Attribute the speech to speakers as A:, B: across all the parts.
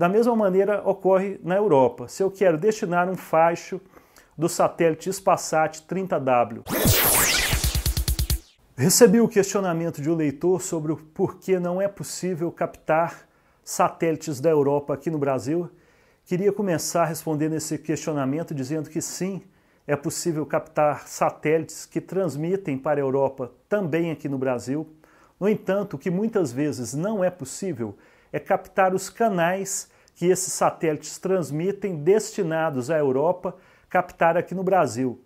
A: Da mesma maneira ocorre na Europa. Se eu quero destinar um faixo do satélite Spassat 30W. Recebi o questionamento de um leitor sobre por que não é possível captar satélites da Europa aqui no Brasil. Queria começar respondendo esse questionamento dizendo que sim, é possível captar satélites que transmitem para a Europa também aqui no Brasil. No entanto, o que muitas vezes não é possível é captar os canais que esses satélites transmitem destinados à Europa, captar aqui no Brasil.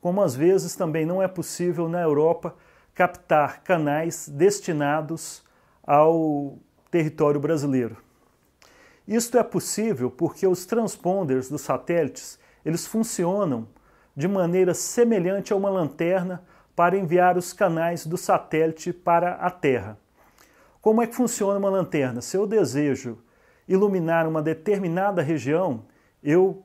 A: Como às vezes também não é possível na Europa captar canais destinados ao território brasileiro. Isto é possível porque os transponders dos satélites, eles funcionam de maneira semelhante a uma lanterna para enviar os canais do satélite para a Terra. Como é que funciona uma lanterna? Se eu desejo iluminar uma determinada região, eu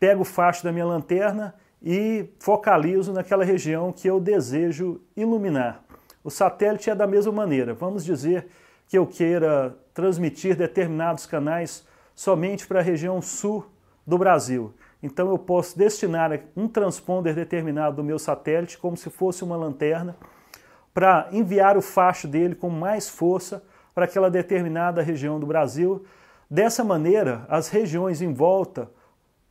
A: pego o facho da minha lanterna e focalizo naquela região que eu desejo iluminar. O satélite é da mesma maneira. Vamos dizer que eu queira transmitir determinados canais somente para a região sul do Brasil. Então eu posso destinar um transponder determinado do meu satélite como se fosse uma lanterna para enviar o facho dele com mais força para aquela determinada região do Brasil. Dessa maneira, as regiões em volta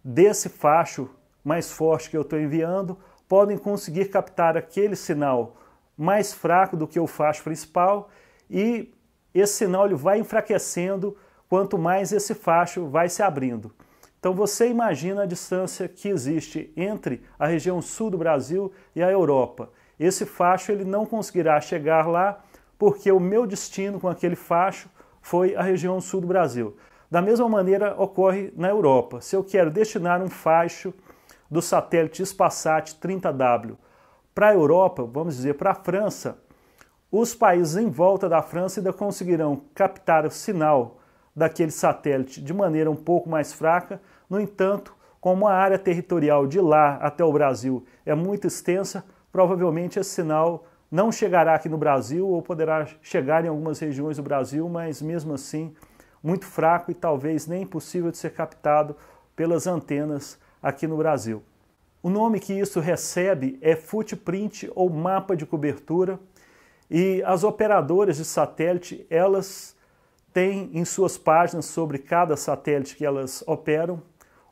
A: desse facho mais forte que eu estou enviando podem conseguir captar aquele sinal mais fraco do que o facho principal e esse sinal ele vai enfraquecendo quanto mais esse facho vai se abrindo. Então você imagina a distância que existe entre a região sul do Brasil e a Europa esse facho ele não conseguirá chegar lá porque o meu destino com aquele facho foi a região sul do Brasil. Da mesma maneira ocorre na Europa. Se eu quero destinar um facho do satélite Spassat 30W para a Europa, vamos dizer, para a França, os países em volta da França ainda conseguirão captar o sinal daquele satélite de maneira um pouco mais fraca. No entanto, como a área territorial de lá até o Brasil é muito extensa, provavelmente esse sinal não chegará aqui no Brasil ou poderá chegar em algumas regiões do Brasil, mas mesmo assim muito fraco e talvez nem possível de ser captado pelas antenas aqui no Brasil. O nome que isso recebe é footprint ou mapa de cobertura, e as operadoras de satélite, elas têm em suas páginas sobre cada satélite que elas operam,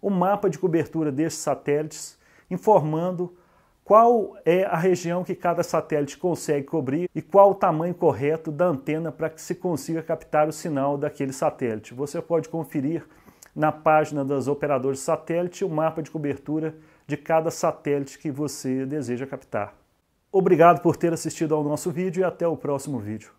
A: o mapa de cobertura destes satélites, informando qual é a região que cada satélite consegue cobrir e qual o tamanho correto da antena para que se consiga captar o sinal daquele satélite. Você pode conferir na página das operadoras satélite o mapa de cobertura de cada satélite que você deseja captar. Obrigado por ter assistido ao nosso vídeo e até o próximo vídeo.